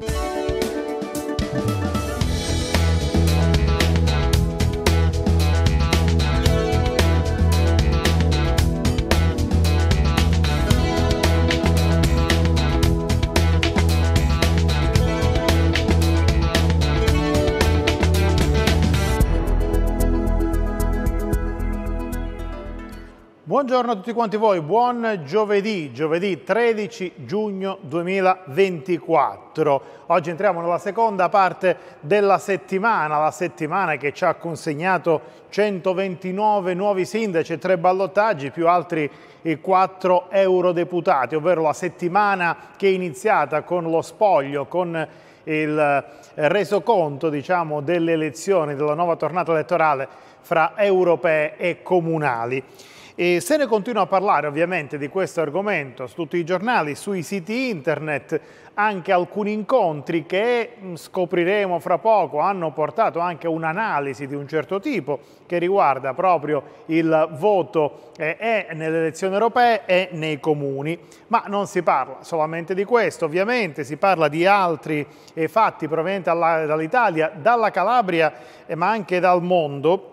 Música Buongiorno a tutti quanti voi, buon giovedì, giovedì 13 giugno 2024. Oggi entriamo nella seconda parte della settimana, la settimana che ci ha consegnato 129 nuovi sindaci e tre ballottaggi più altri 4 eh, eurodeputati, ovvero la settimana che è iniziata con lo spoglio, con eh, il resoconto diciamo, delle elezioni, della nuova tornata elettorale fra europee e comunali. E se ne continua a parlare ovviamente di questo argomento su tutti i giornali, sui siti internet, anche alcuni incontri che mm, scopriremo fra poco hanno portato anche un'analisi di un certo tipo che riguarda proprio il voto e eh, nelle elezioni europee e nei comuni. Ma non si parla solamente di questo, ovviamente si parla di altri eh, fatti provenienti dall'Italia, dalla Calabria eh, ma anche dal mondo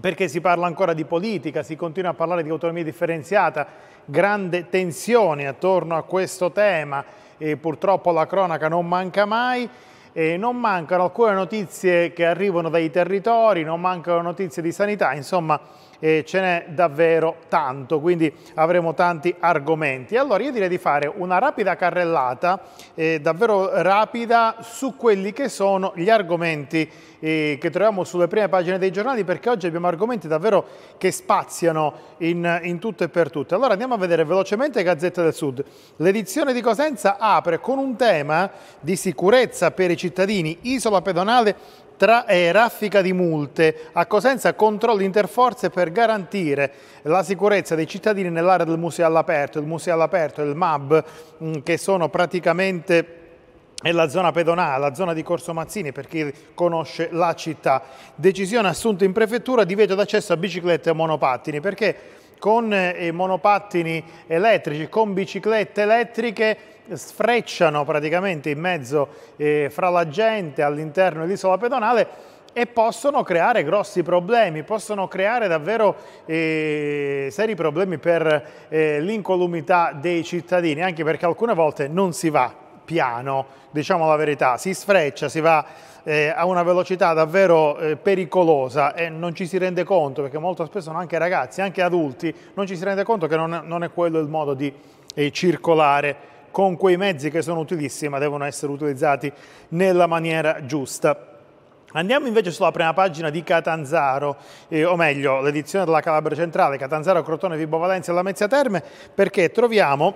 perché si parla ancora di politica, si continua a parlare di autonomia differenziata, grande tensione attorno a questo tema e purtroppo la cronaca non manca mai. E non mancano alcune notizie che arrivano dai territori, non mancano notizie di sanità, insomma eh, ce n'è davvero tanto, quindi avremo tanti argomenti. Allora io direi di fare una rapida carrellata, eh, davvero rapida, su quelli che sono gli argomenti eh, che troviamo sulle prime pagine dei giornali, perché oggi abbiamo argomenti davvero che spaziano in, in tutto e per tutto. Allora andiamo a vedere velocemente Gazzetta del Sud. L'edizione di Cosenza apre con un tema di sicurezza per i cittadini cittadini, isola pedonale tra, eh, raffica di multe. A Cosenza controlli interforze per garantire la sicurezza dei cittadini nell'area del museo all'aperto, il museo all'aperto e il MAB mh, mm, che sono praticamente è la zona pedonale, la zona di Corso Mazzini per chi conosce la città. Decisione assunta in prefettura divieto d'accesso a biciclette e monopattini perché con eh, monopattini elettrici, con biciclette elettriche sfrecciano praticamente in mezzo eh, fra la gente all'interno dell'isola pedonale e possono creare grossi problemi, possono creare davvero eh, seri problemi per eh, l'incolumità dei cittadini, anche perché alcune volte non si va piano, diciamo la verità, si sfreccia, si va eh, a una velocità davvero eh, pericolosa e non ci si rende conto, perché molto spesso anche ragazzi, anche adulti, non ci si rende conto che non, non è quello il modo di eh, circolare con quei mezzi che sono utilissimi, ma devono essere utilizzati nella maniera giusta. Andiamo invece sulla prima pagina di Catanzaro, eh, o meglio l'edizione della Calabria Centrale, Catanzaro, Crotone, Vibo Valencia e Lamezia Terme, perché troviamo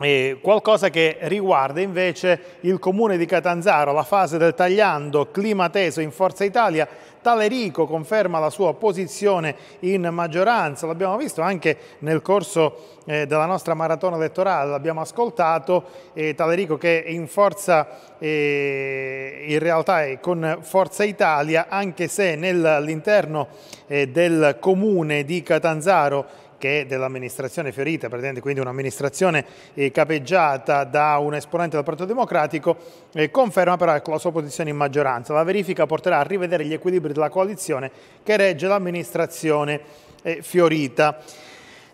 e qualcosa che riguarda invece il comune di Catanzaro, la fase del tagliando, clima teso in Forza Italia, Talerico conferma la sua posizione in maggioranza, l'abbiamo visto anche nel corso eh, della nostra maratona elettorale, l'abbiamo ascoltato, eh, Talerico che in forza eh, in realtà è con Forza Italia anche se nell'interno eh, del comune di Catanzaro che è dell'amministrazione Fiorita, quindi un'amministrazione eh, capeggiata da un esponente del Partito Democratico, eh, conferma però ecco, la sua posizione in maggioranza. La verifica porterà a rivedere gli equilibri della coalizione che regge l'amministrazione eh, Fiorita.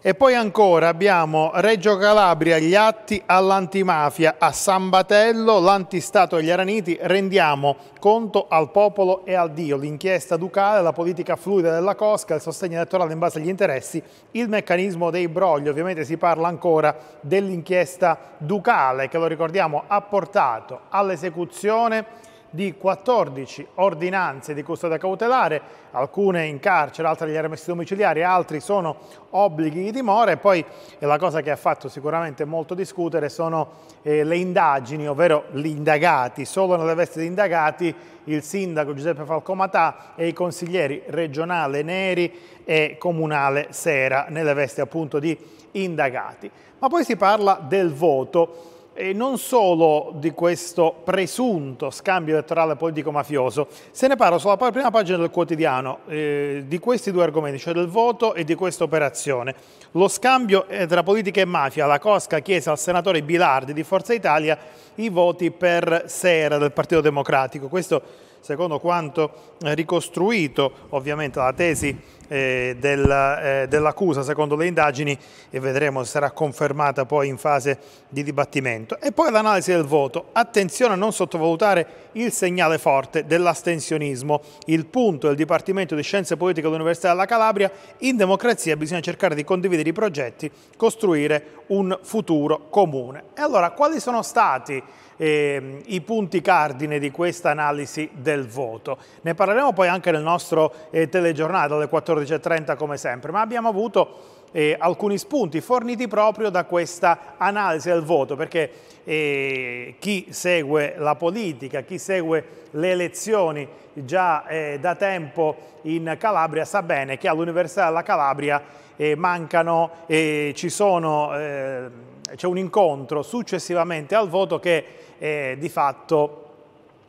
E poi ancora abbiamo Reggio Calabria, gli atti all'antimafia, a San Batello, l'antistato agli araniti, rendiamo conto al popolo e al Dio, l'inchiesta ducale, la politica fluida della Cosca, il sostegno elettorale in base agli interessi, il meccanismo dei brogli, ovviamente si parla ancora dell'inchiesta ducale che lo ricordiamo ha portato all'esecuzione di 14 ordinanze di custodia cautelare, alcune in carcere, altre agli arresti domiciliari, altri sono obblighi di dimora e poi eh, la cosa che ha fatto sicuramente molto discutere sono eh, le indagini, ovvero gli indagati, solo nelle vesti di indagati il sindaco Giuseppe Falcomatà e i consiglieri regionale Neri e comunale Sera nelle vesti appunto di indagati. Ma poi si parla del voto e non solo di questo presunto scambio elettorale politico-mafioso, se ne parla sulla prima pagina del quotidiano eh, di questi due argomenti, cioè del voto e di questa operazione. Lo scambio eh, tra politica e mafia, la Cosca chiese al senatore Bilardi di Forza Italia i voti per Sera del Partito Democratico. Questo secondo quanto eh, ricostruito ovviamente la tesi eh, del, eh, dell'accusa secondo le indagini e vedremo se sarà confermata poi in fase di dibattimento. E poi l'analisi del voto. Attenzione a non sottovalutare il segnale forte dell'astensionismo. Il punto del Dipartimento di Scienze Politiche dell'Università della Calabria, in democrazia bisogna cercare di condividere i progetti, costruire un futuro comune. E allora quali sono stati eh, i punti cardine di questa analisi del voto. Ne parleremo poi anche nel nostro eh, telegiornale alle 14.30 come sempre, ma abbiamo avuto eh, alcuni spunti forniti proprio da questa analisi del voto, perché eh, chi segue la politica, chi segue le elezioni già eh, da tempo in Calabria sa bene che all'Università della Calabria eh, mancano, eh, ci sono eh, c'è un incontro successivamente al voto che eh, di fatto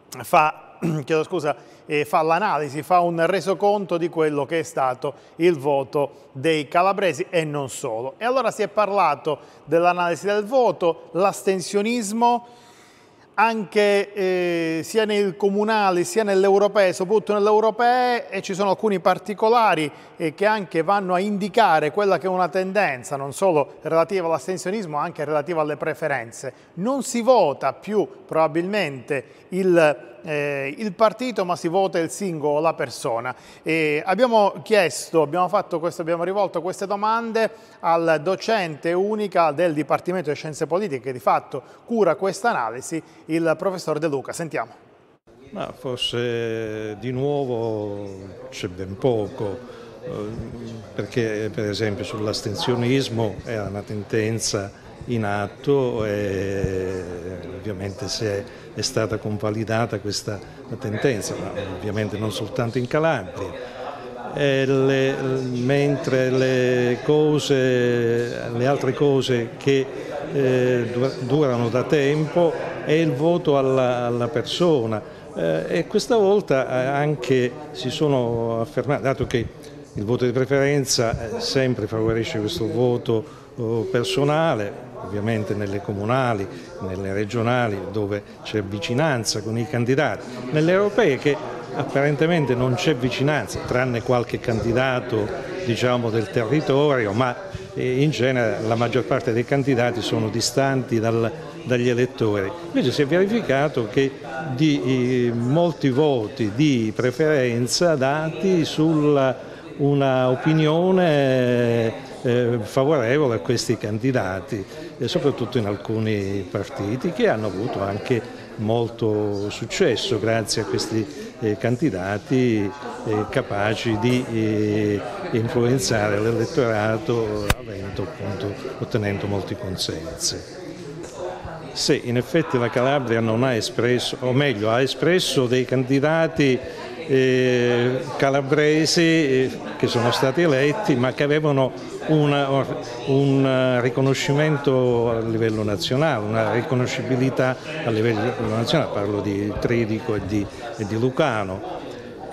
fa, scusa, eh, fa l'analisi, fa un resoconto di quello che è stato il voto dei calabresi e non solo. E allora si è parlato dell'analisi del voto, l'astensionismo, anche eh, sia nel comunale sia nell'europeo, soprattutto nell'europeo e ci sono alcuni particolari eh, che anche vanno a indicare quella che è una tendenza non solo relativa all'astensionismo ma anche relativa alle preferenze. Non si vota più probabilmente il eh, il partito ma si vota il singolo, la persona. E abbiamo chiesto, abbiamo, fatto questo, abbiamo rivolto queste domande al docente unica del Dipartimento di Scienze Politiche che di fatto cura questa analisi, il professor De Luca. Sentiamo. Ma forse di nuovo c'è ben poco, eh, perché per esempio sull'astensionismo è una tendenza in atto e ovviamente se è stata convalidata questa tendenza, ma ovviamente non soltanto in Calabria. Le, mentre le, cose, le altre cose che eh, durano da tempo è il voto alla, alla persona eh, e questa volta eh, anche si sono affermati, dato che il voto di preferenza eh, sempre favorisce questo voto oh, personale, ovviamente nelle comunali, nelle regionali dove c'è vicinanza con i candidati, nelle europee che apparentemente non c'è vicinanza, tranne qualche candidato diciamo, del territorio, ma eh, in genere la maggior parte dei candidati sono distanti dal, dagli elettori. Invece si è verificato che di, eh, molti voti di preferenza dati su una opinione eh, favorevole a questi candidati, eh, soprattutto in alcuni partiti che hanno avuto anche molto successo grazie a questi eh, candidati eh, capaci di eh, influenzare l'elettorato appunto, ottenendo molti consensi. Se in effetti la Calabria non ha espresso, o meglio ha espresso dei candidati eh, calabresi che sono stati eletti ma che avevano una, un riconoscimento a livello nazionale, una riconoscibilità a livello nazionale, parlo di Tridico e di, e di Lucano.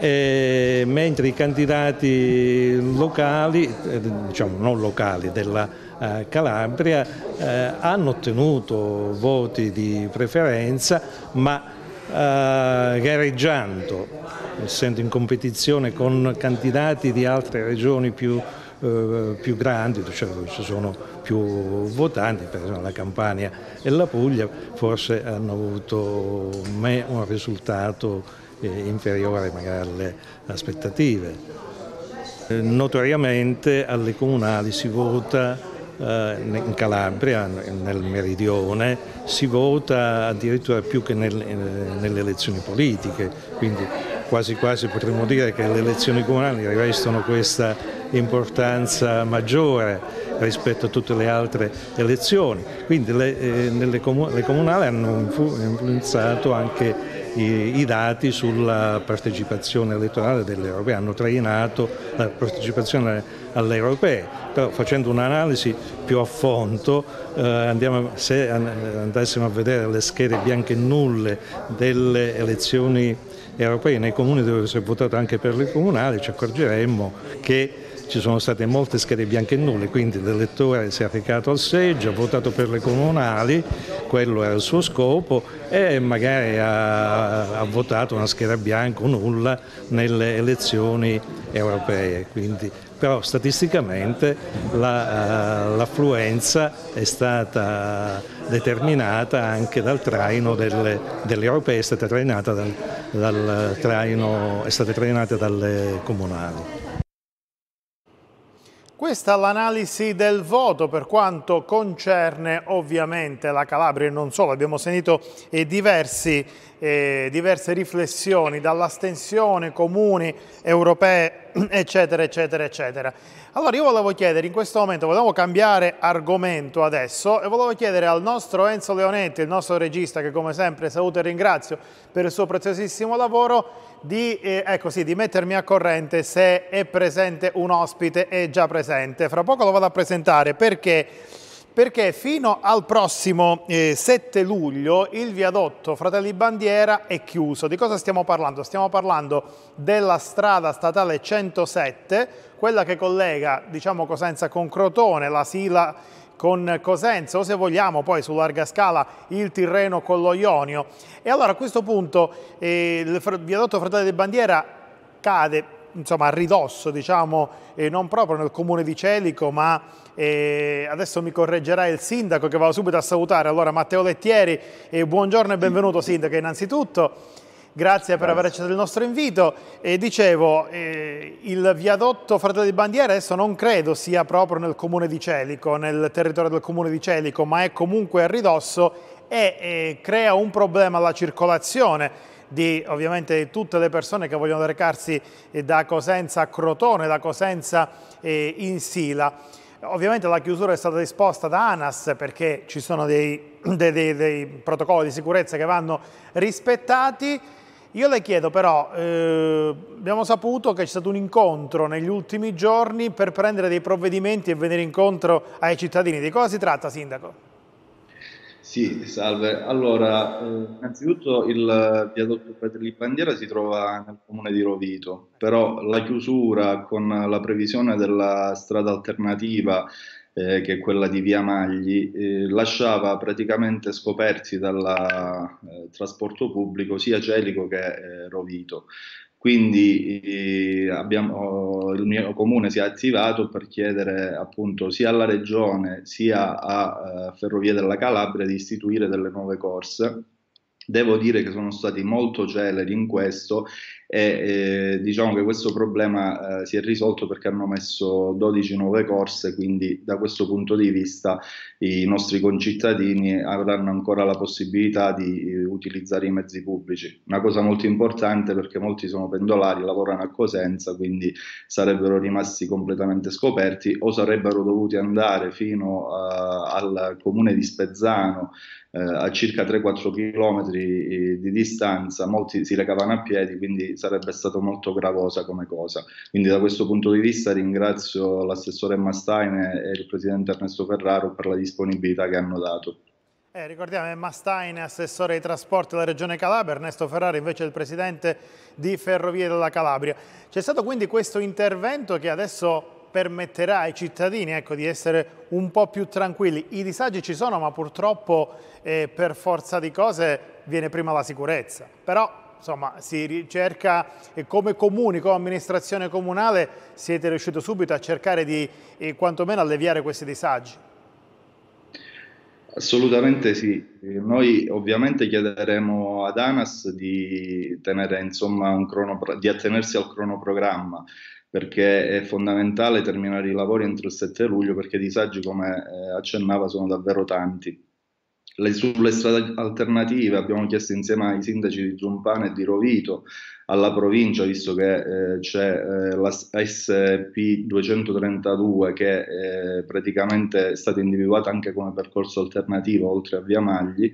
E, mentre i candidati locali, eh, diciamo non locali, della eh, Calabria eh, hanno ottenuto voti di preferenza ma eh, gareggiando, essendo in competizione con candidati di altre regioni più, eh, più grandi, cioè ci sono più votanti, per esempio la Campania e la Puglia, forse hanno avuto un risultato eh, inferiore magari alle aspettative. Eh, notoriamente alle comunali si vota eh, in Calabria, nel meridione, si vota addirittura più che nel, eh, nelle elezioni politiche, quindi quasi quasi potremmo dire che le elezioni comunali rivestono questa importanza maggiore rispetto a tutte le altre elezioni, quindi le, eh, comu- le comunali hanno influenzato anche i, i dati sulla partecipazione elettorale delle europee, hanno trainato la partecipazione alle europee, però facendo un'analisi più a fondo eh, andiamo, se andassimo a vedere le schede bianche e nulle delle elezioni europee nei comuni dove si è votato anche per le comunali ci accorgeremmo che ci sono state molte schede bianche e nulle, quindi l'elettore si è recato al seggio, ha votato per le comunali, quello era il suo scopo e magari ha, ha votato una scheda bianca o nulla nelle elezioni europee. Quindi, però statisticamente la, uh, l'affluenza è stata determinata anche dal traino delle, delle europee, è stata trainata, dal, dal traino, è stata trainata dalle comunali. Questa è l'analisi del voto per quanto concerne ovviamente la Calabria e non solo, abbiamo sentito eh, diversi, eh, diverse riflessioni dall'astensione, comuni, europee, eccetera, eccetera, eccetera. Allora io volevo chiedere in questo momento, volevo cambiare argomento adesso e volevo chiedere al nostro Enzo Leonetti, il nostro regista che come sempre saluto e ringrazio per il suo preziosissimo lavoro, di, eh, ecco sì, di mettermi a corrente se è presente un ospite, è già presente. Fra poco lo vado a presentare perché perché fino al prossimo eh, 7 luglio il viadotto Fratelli Bandiera è chiuso. Di cosa stiamo parlando? Stiamo parlando della strada statale 107, quella che collega diciamo, Cosenza con Crotone, la Sila con Cosenza o se vogliamo poi su larga scala il Tirreno con lo Ionio. E allora a questo punto eh, il viadotto Fratelli Bandiera cade insomma, a ridosso, diciamo, eh, non proprio nel comune di Celico, ma eh, adesso mi correggerà il sindaco che vado subito a salutare. Allora, Matteo Lettieri, eh, buongiorno e benvenuto sindaco innanzitutto. Grazie per aver accettato il nostro invito. E dicevo, eh, il viadotto Fratelli Bandiera adesso non credo sia proprio nel comune di Celico, nel territorio del comune di Celico, ma è comunque a ridosso e eh, crea un problema alla circolazione di ovviamente tutte le persone che vogliono recarsi eh, da Cosenza a Crotone, da Cosenza eh, in Sila. Ovviamente la chiusura è stata disposta da ANAS perché ci sono dei, dei, dei, dei protocolli di sicurezza che vanno rispettati. Io le chiedo però, eh, abbiamo saputo che c'è stato un incontro negli ultimi giorni per prendere dei provvedimenti e venire incontro ai cittadini. Di cosa si tratta, Sindaco? Sì, salve. Allora, eh, innanzitutto il eh, viadotto Petri Bandiera si trova nel comune di Rovito, però la chiusura con la previsione della strada alternativa, eh, che è quella di Via Magli, eh, lasciava praticamente scoperti dal eh, trasporto pubblico sia Celico che eh, Rovito. Quindi eh, abbiamo, il mio comune si è attivato per chiedere appunto sia alla regione sia a eh, Ferrovie della Calabria di istituire delle nuove corse Devo dire che sono stati molto celeri in questo e eh, diciamo che questo problema eh, si è risolto perché hanno messo 12 nuove corse, quindi da questo punto di vista i nostri concittadini avranno ancora la possibilità di eh, utilizzare i mezzi pubblici. Una cosa molto importante perché molti sono pendolari, lavorano a Cosenza, quindi sarebbero rimasti completamente scoperti o sarebbero dovuti andare fino eh, al comune di Spezzano eh, a circa 3-4 km eh, di distanza, molti si recavano a piedi, quindi sarebbe stato molto gravosa come cosa. Quindi da questo punto di vista ringrazio l'assessore Mastaine e il presidente Ernesto Ferraro per la disponibilità che hanno dato. Eh, ricordiamo, è Mastain, assessore ai trasporti della Regione Calabria, Ernesto Ferrari invece è il presidente di Ferrovie della Calabria. C'è stato quindi questo intervento che adesso permetterà ai cittadini ecco, di essere un po' più tranquilli. I disagi ci sono, ma purtroppo eh, per forza di cose viene prima la sicurezza. Però insomma, si cerca eh, come comuni, come amministrazione comunale, siete riusciti subito a cercare di eh, quantomeno alleviare questi disagi? Assolutamente sì, eh, noi ovviamente chiederemo ad ANAS di, tenere, insomma, crono, di attenersi al cronoprogramma perché è fondamentale terminare i lavori entro il 7 luglio perché i disagi, come eh, accennava, sono davvero tanti. Le, sulle strade alternative abbiamo chiesto insieme ai sindaci di Zumpano e di Rovito, alla provincia, visto che eh, c'è eh, la SP232 che eh, praticamente è stata individuata anche come percorso alternativo oltre a Via Magli,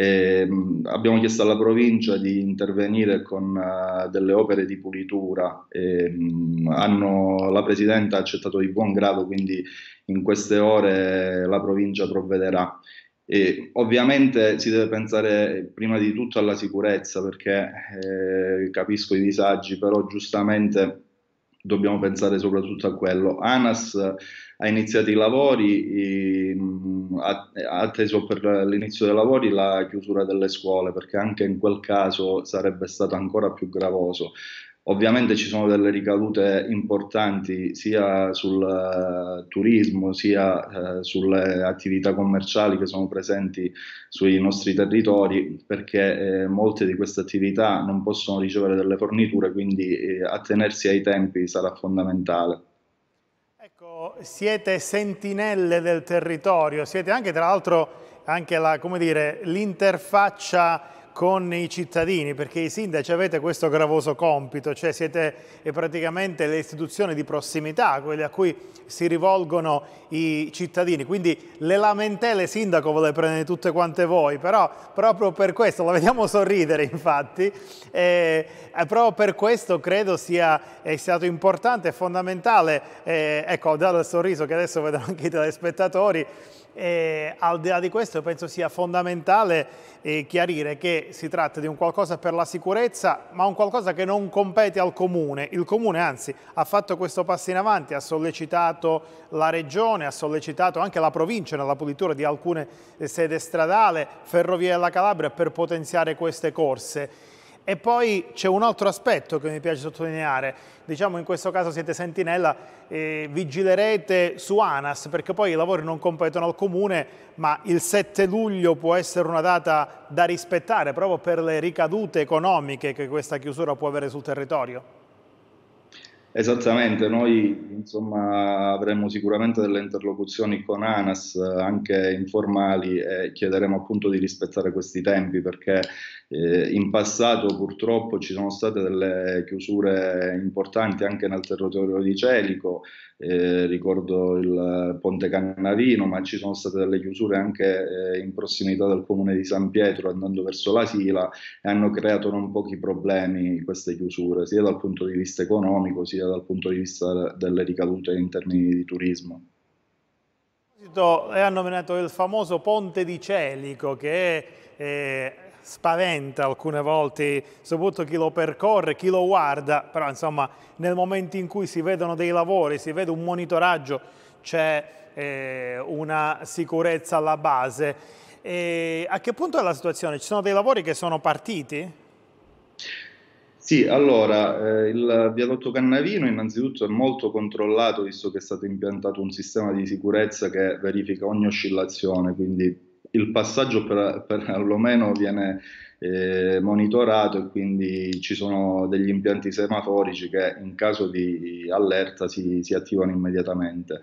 eh, abbiamo chiesto alla provincia di intervenire con uh, delle opere di pulitura, eh, hanno, la Presidente ha accettato di buon grado, quindi in queste ore la provincia provvederà. E ovviamente si deve pensare prima di tutto alla sicurezza perché eh, capisco i disagi, però giustamente dobbiamo pensare soprattutto a quello. ANAS ha iniziato i lavori, ha atteso per l'inizio dei lavori la chiusura delle scuole, perché anche in quel caso sarebbe stato ancora più gravoso. Ovviamente ci sono delle ricadute importanti sia sul uh, turismo sia uh, sulle attività commerciali che sono presenti sui nostri territori perché eh, molte di queste attività non possono ricevere delle forniture, quindi eh, attenersi ai tempi sarà fondamentale. Ecco, siete sentinelle del territorio, siete anche tra l'altro l'interfaccia con i cittadini, perché i sindaci avete questo gravoso compito, cioè siete eh, praticamente le istituzioni di prossimità, quelle a cui si rivolgono i cittadini, quindi le lamentele sindaco ve le prendete tutte quante voi, però proprio per questo, la vediamo sorridere infatti, eh, eh proprio per questo credo sia stato importante e fondamentale, eh, ecco ho dato il sorriso che adesso vedo anche i telespettatori, eh, al di là di questo penso sia fondamentale eh, chiarire che si tratta di un qualcosa per la sicurezza, ma un qualcosa che non compete al Comune. Il Comune anzi ha fatto questo passo in avanti, ha sollecitato la Regione, ha sollecitato anche la provincia nella pulitura di alcune sede stradali, Ferrovie della Calabria per potenziare queste corse. E poi c'è un altro aspetto che mi piace sottolineare, diciamo in questo caso siete sentinella, eh, vigilerete su ANAS perché poi i lavori non competono al comune, ma il 7 luglio può essere una data da rispettare proprio per le ricadute economiche che questa chiusura può avere sul territorio. Esattamente, noi insomma, avremo sicuramente delle interlocuzioni con ANAS eh, anche informali e chiederemo appunto di rispettare questi tempi perché eh, in passato purtroppo ci sono state delle chiusure importanti anche nel territorio di Celico, eh, ricordo il Ponte Cannavino, ma ci sono state delle chiusure anche eh, in prossimità del comune di San Pietro andando verso la Sila e hanno creato non pochi problemi queste chiusure, sia dal punto di vista economico sia dal punto di vista delle ricadute in termini di turismo. E eh, ha nominato il famoso Ponte di Celico che è eh, spaventa alcune volte, soprattutto chi lo percorre, chi lo guarda, però insomma nel momento in cui si vedono dei lavori, si vede un monitoraggio, c'è eh, una sicurezza alla base. E a che punto è la situazione? Ci sono dei lavori che sono partiti? Sì, allora, eh, il viadotto Cannavino innanzitutto è molto controllato visto che è stato impiantato un sistema di sicurezza che verifica ogni oscillazione, quindi il passaggio per, per almeno viene eh, monitorato e quindi ci sono degli impianti semaforici che in caso di allerta si, si attivano immediatamente.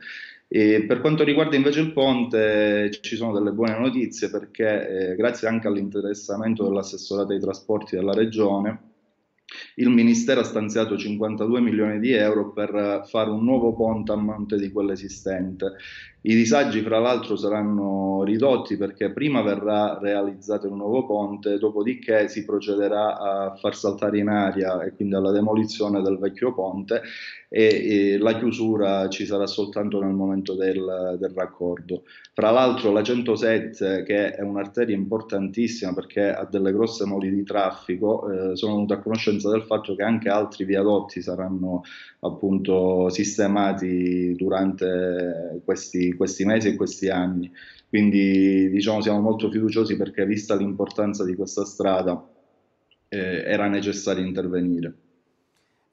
E per quanto riguarda invece il ponte ci sono delle buone notizie perché eh, grazie anche all'interessamento dell'assessorato dei trasporti della regione il Ministero ha stanziato 52 milioni di euro per eh, fare un nuovo ponte a monte di quello esistente. I disagi, fra l'altro, saranno ridotti perché prima verrà realizzato il nuovo ponte, dopodiché si procederà a far saltare in aria e quindi alla demolizione del vecchio ponte e, e la chiusura ci sarà soltanto nel momento del, del raccordo. Fra l'altro la 107, che è un'arteria importantissima perché ha delle grosse moli di traffico, eh, sono venuto a conoscenza del fatto che anche altri viadotti saranno appunto sistemati durante questi, questi mesi e questi anni. Quindi diciamo siamo molto fiduciosi perché vista l'importanza di questa strada eh, era necessario intervenire.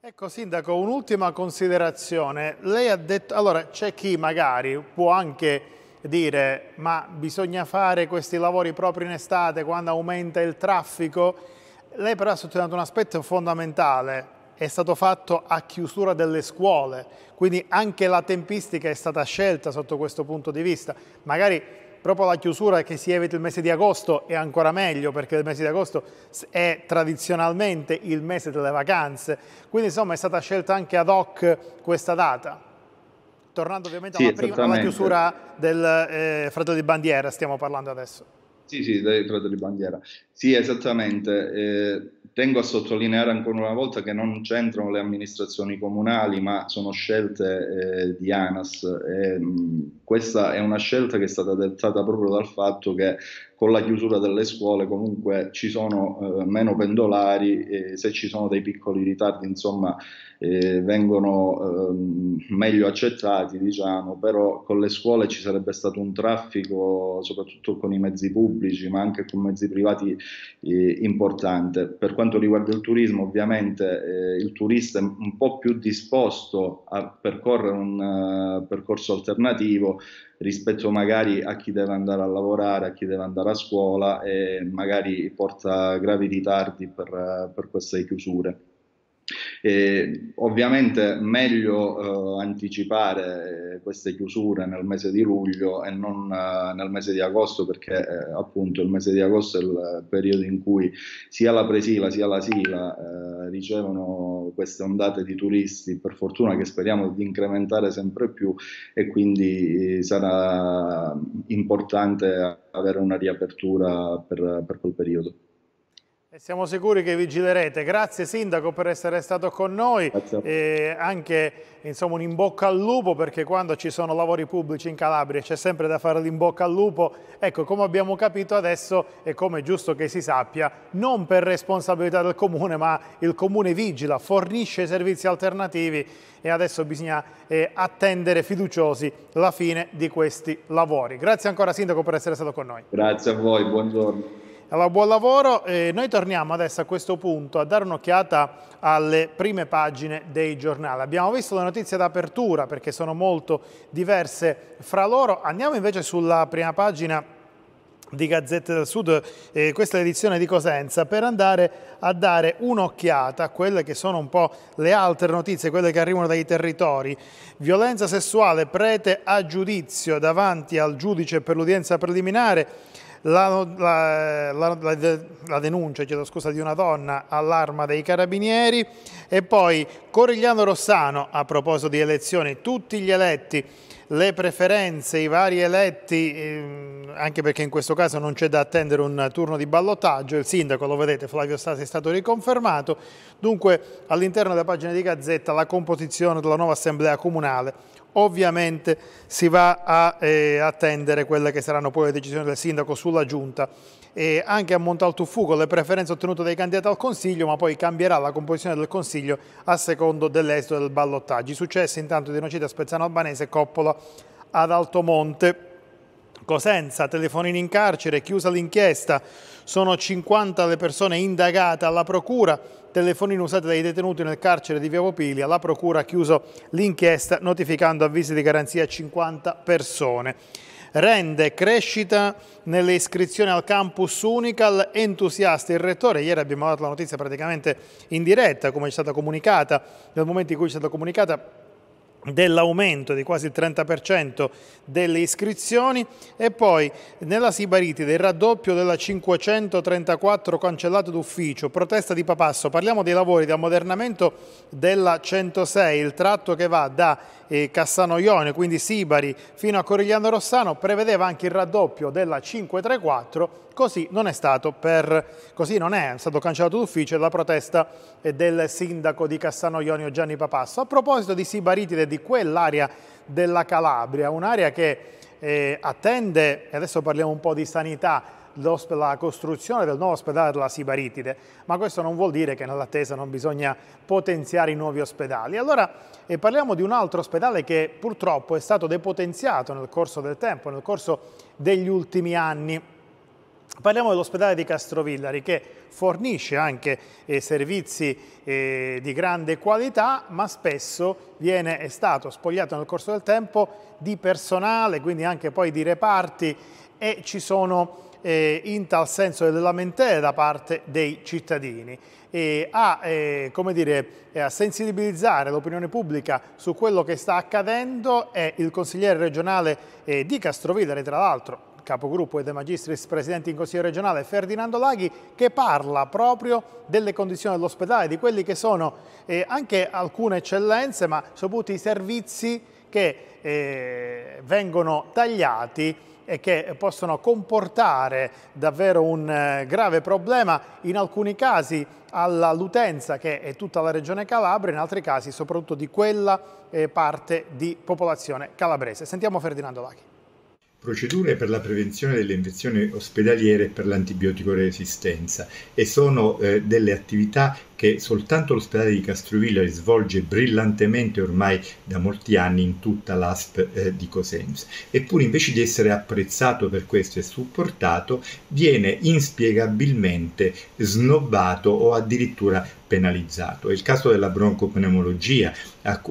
Ecco Sindaco, un'ultima considerazione. Lei ha detto, allora c'è chi magari può anche dire ma bisogna fare questi lavori proprio in estate quando aumenta il traffico. Lei però ha sottolineato un aspetto fondamentale, è stato fatto a chiusura delle scuole, quindi anche la tempistica è stata scelta sotto questo punto di vista. Magari proprio la chiusura che si evita il mese di agosto è ancora meglio perché il mese di agosto è tradizionalmente il mese delle vacanze, quindi insomma è stata scelta anche ad hoc questa data. Tornando ovviamente alla, prima, alla chiusura del eh, fratello di bandiera, stiamo parlando adesso. Sì, sì, dai credo di bandiera. Sì, esattamente. Eh, tengo a sottolineare ancora una volta che non c'entrano le amministrazioni comunali, ma sono scelte eh, di ANAS. E, mh, questa è una scelta che è stata dettata proprio dal fatto che con la chiusura delle scuole comunque ci sono eh, meno pendolari, se ci sono dei piccoli ritardi, insomma eh, vengono eh, meglio accettati, diciamo, però con le scuole ci sarebbe stato un traffico, soprattutto con i mezzi pubblici, ma anche con mezzi privati eh, importante. Per quanto riguarda il turismo, ovviamente eh, il turista è un po' più disposto a percorrere un uh, percorso alternativo rispetto magari a chi deve andare a lavorare, a chi deve andare a scuola e magari porta gravi ritardi per, per queste chiusure. Eh, ovviamente meglio eh, anticipare queste chiusure nel mese di luglio e non eh, nel mese di agosto perché eh, appunto il mese di agosto è il periodo in cui sia la presila sia la sila eh, ricevono queste ondate di turisti per fortuna che speriamo di incrementare sempre più e quindi eh, sarà importante avere una riapertura per, per quel periodo. E siamo sicuri che vigilerete. Grazie Sindaco per essere stato con noi Grazie. e anche insomma, un in bocca al lupo perché quando ci sono lavori pubblici in Calabria c'è sempre da fare l'in bocca al lupo. Ecco, come abbiamo capito adesso e come è giusto che si sappia, non per responsabilità del Comune ma il Comune vigila, fornisce servizi alternativi e adesso bisogna eh, attendere fiduciosi la fine di questi lavori. Grazie ancora Sindaco per essere stato con noi. Grazie a voi, buongiorno. Allora, buon lavoro. Eh, noi torniamo adesso a questo punto a dare un'occhiata alle prime pagine dei giornali. Abbiamo visto le notizie d'apertura perché sono molto diverse fra loro. Andiamo invece sulla prima pagina di Gazzette del Sud, eh, questa è l'edizione di Cosenza, per andare a dare un'occhiata a quelle che sono un po' le altre notizie, quelle che arrivano dai territori. Violenza sessuale, prete a giudizio davanti al giudice per l'udienza preliminare, la, la, la, la denuncia scusa, di una donna all'arma dei carabinieri e poi Corigliano Rossano a proposito di elezioni, tutti gli eletti le preferenze, i vari eletti, ehm, anche perché in questo caso non c'è da attendere un turno di ballottaggio, il sindaco, lo vedete, Flavio Stasi è stato riconfermato, dunque all'interno della pagina di Gazzetta la composizione della nuova assemblea comunale, ovviamente si va a eh, attendere quelle che saranno poi le decisioni del sindaco sulla giunta e anche a Montaltufu con le preferenze ottenute dai candidati al Consiglio, ma poi cambierà la composizione del Consiglio a secondo dell'esito del ballottaggio. I successi intanto di Nocita Spezzano Albanese e Coppola ad Altomonte. Cosenza, telefonini in carcere, chiusa l'inchiesta, sono 50 le persone indagate alla procura, telefonini usati dai detenuti nel carcere di Via Popilia, la procura ha chiuso l'inchiesta notificando avvisi di garanzia a 50 persone rende crescita nelle iscrizioni al campus Unical, entusiasta il rettore, ieri abbiamo dato la notizia praticamente in diretta come è stata comunicata, nel momento in cui è stata comunicata dell'aumento di quasi il 30% delle iscrizioni e poi nella Sibaritide il raddoppio della 534 cancellate d'ufficio, protesta di Papasso, parliamo dei lavori di ammodernamento della 106, il tratto che va da Cassano eh, Cassanoione, quindi Sibari, fino a Corigliano Rossano, prevedeva anche il raddoppio della 534 Così non è stato, per, così non è, è stato cancellato d'ufficio la protesta eh, del sindaco di Cassano Ionio Gianni Papasso. A proposito di Sibaritide e di quell'area della Calabria, un'area che eh, attende, e adesso parliamo un po' di sanità, la costruzione del nuovo ospedale della Sibaritide, ma questo non vuol dire che nell'attesa non bisogna potenziare i nuovi ospedali. Allora eh, parliamo di un altro ospedale che purtroppo è stato depotenziato nel corso del tempo, nel corso degli ultimi anni Parliamo dell'ospedale di Castrovillari che fornisce anche eh, servizi eh, di grande qualità ma spesso viene, è stato spogliato nel corso del tempo di personale, quindi anche poi di reparti e ci sono eh, in tal senso delle lamentele da parte dei cittadini. E a, eh, dire, eh, a sensibilizzare l'opinione pubblica su quello che sta accadendo è il consigliere regionale eh, di Castrovillari, tra l'altro capogruppo e De Magistris, presidente in Consiglio regionale, Ferdinando Laghi, che parla proprio delle condizioni dell'ospedale, di quelli che sono eh, anche alcune eccellenze, ma soprattutto i servizi che eh, vengono tagliati e che possono comportare davvero un eh, grave problema in alcuni casi all'utenza che è tutta la regione Calabria, in altri casi soprattutto di quella eh, parte di popolazione calabrese. Sentiamo Ferdinando Laghi procedure per la prevenzione delle infezioni ospedaliere e per l'antibiotico resistenza e sono eh, delle attività che soltanto l'ospedale di Castrovillari svolge brillantemente ormai da molti anni in tutta l'ASP eh, di Cosenza. Eppure invece di essere apprezzato per questo e supportato, viene inspiegabilmente snobbato o addirittura penalizzato. È il caso della broncopneumologia,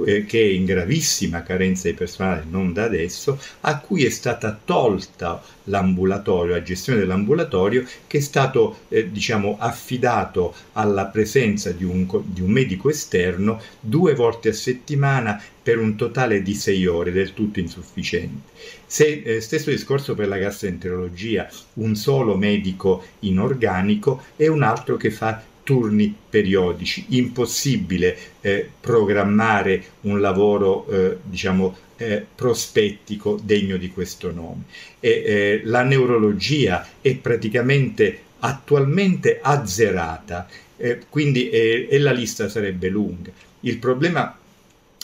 eh, che è in gravissima carenza di personale non da adesso, a cui è stata tolta l'ambulatorio, la gestione dell'ambulatorio, che è stato eh, diciamo, affidato alla presenza presenza di un, di un medico esterno due volte a settimana per un totale di sei ore, del tutto insufficiente. Se, eh, stesso discorso per la gastroenterologia, un solo medico in organico e un altro che fa turni periodici. Impossibile eh, programmare un lavoro, eh, diciamo, eh, prospettico degno di questo nome. E, eh, la neurologia è praticamente attualmente azzerata eh, quindi eh, e la lista sarebbe lunga. Il problema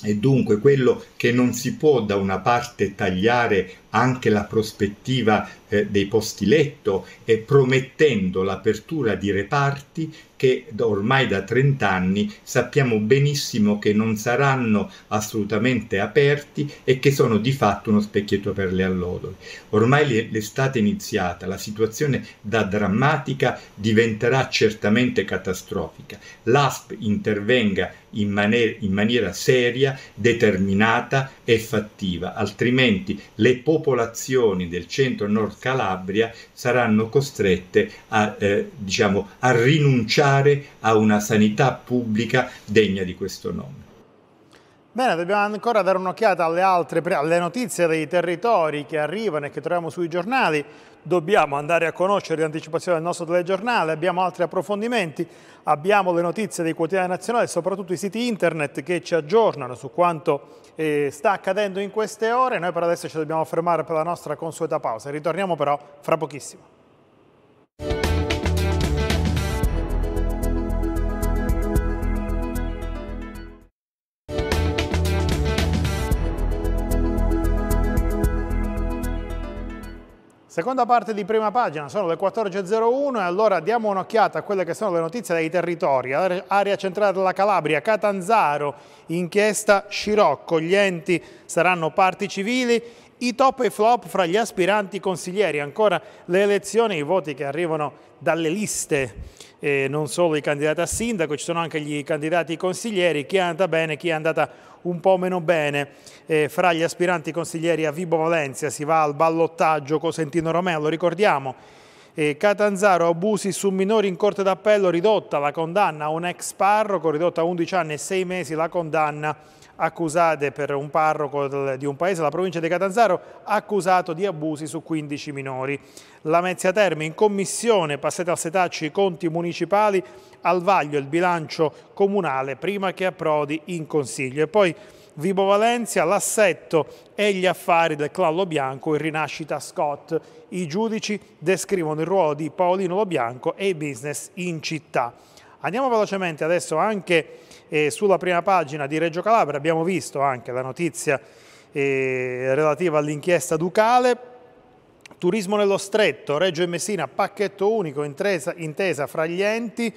è dunque quello che non si può da una parte tagliare anche la prospettiva eh, dei posti letto e eh, promettendo l'apertura di reparti che ormai da 30 anni sappiamo benissimo che non saranno assolutamente aperti e che sono di fatto uno specchietto per le allodole. Ormai l'estate è iniziata, la situazione da drammatica diventerà certamente catastrofica. L'ASP intervenga in, man- in maniera seria, determinata, coordinata e fattiva, altrimenti le popolazioni del centro-nord Calabria saranno costrette a, eh, diciamo, a rinunciare a una sanità pubblica degna di questo nome. Bene, dobbiamo ancora dare un'occhiata alle altre alle notizie dei territori che arrivano e che troviamo sui giornali. Dobbiamo andare a conoscere l'anticipazione del nostro telegiornale, abbiamo altri approfondimenti, abbiamo le notizie dei quotidiani nazionali e soprattutto i siti internet che ci aggiornano su quanto eh, sta accadendo in queste ore. Noi per adesso ci dobbiamo fermare per la nostra consueta pausa. Ritorniamo però fra pochissimo. Seconda parte di prima pagina, sono le 14.01 e allora diamo un'occhiata a quelle che sono le notizie dei territori. Area centrale della Calabria, Catanzaro, inchiesta Scirocco, gli enti saranno parti civili, i top e flop fra gli aspiranti consiglieri, ancora le elezioni, i voti che arrivano dalle liste, eh, non solo i candidati a sindaco, ci sono anche gli candidati consiglieri, chi è andata bene, chi è andata un po' meno bene. Eh, fra gli aspiranti consiglieri a Vibo Valencia si va al ballottaggio Cosentino Romeo, lo ricordiamo. Eh, Catanzaro abusi su minori in corte d'appello ridotta la condanna a un ex parroco, ridotta a 11 anni e 6 mesi la condanna accusate per un parroco di un paese, la provincia di Catanzaro, accusato di abusi su 15 minori. Lamezia Terme in commissione, passate al setacci i conti municipali, al vaglio il bilancio comunale prima che approdi in consiglio. E poi Vibo Valencia, l'assetto e gli affari del clan Bianco in rinascita Scott. I giudici descrivono il ruolo di Paolino Bianco e i business in città. Andiamo velocemente adesso anche e sulla prima pagina di Reggio Calabria abbiamo visto anche la notizia eh, relativa all'inchiesta Ducale. Turismo nello stretto, Reggio e Messina, pacchetto unico, intesa, intesa fra gli enti,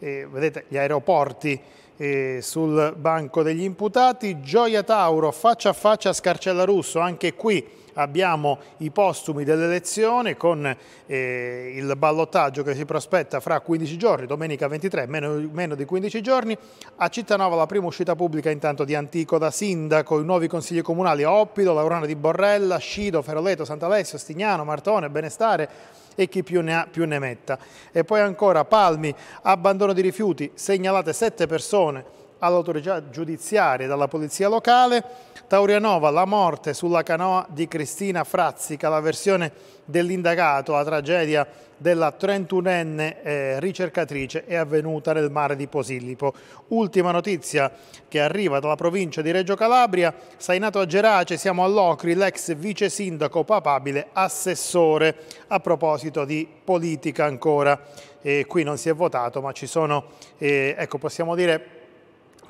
eh, vedete gli aeroporti eh, sul banco degli imputati, Gioia Tauro faccia a faccia a Scarcella Russo, anche qui abbiamo i postumi dell'elezione con eh, il ballottaggio che si prospetta fra 15 giorni, domenica 23, meno, meno, di 15 giorni, a Cittanova la prima uscita pubblica intanto di Antico da sindaco, i nuovi consigli comunali Oppido, Laurana di Borrella, Scido, Feroleto, Sant'Alessio, Stignano, Martone, Benestare, e chi più ne ha più ne metta. E poi ancora Palmi, abbandono di rifiuti, segnalate sette persone all'autorità giudiziaria e dalla polizia locale. Taurianova, la morte sulla canoa di Cristina Frazzica, la versione dell'indagato, la tragedia della 31enne eh, ricercatrice è avvenuta nel mare di Posillipo. Ultima notizia che arriva dalla provincia di Reggio Calabria, nato a Gerace, siamo a Locri, l'ex vice sindaco papabile assessore a proposito di politica ancora. Eh, qui non si è votato ma ci sono, eh, ecco possiamo dire,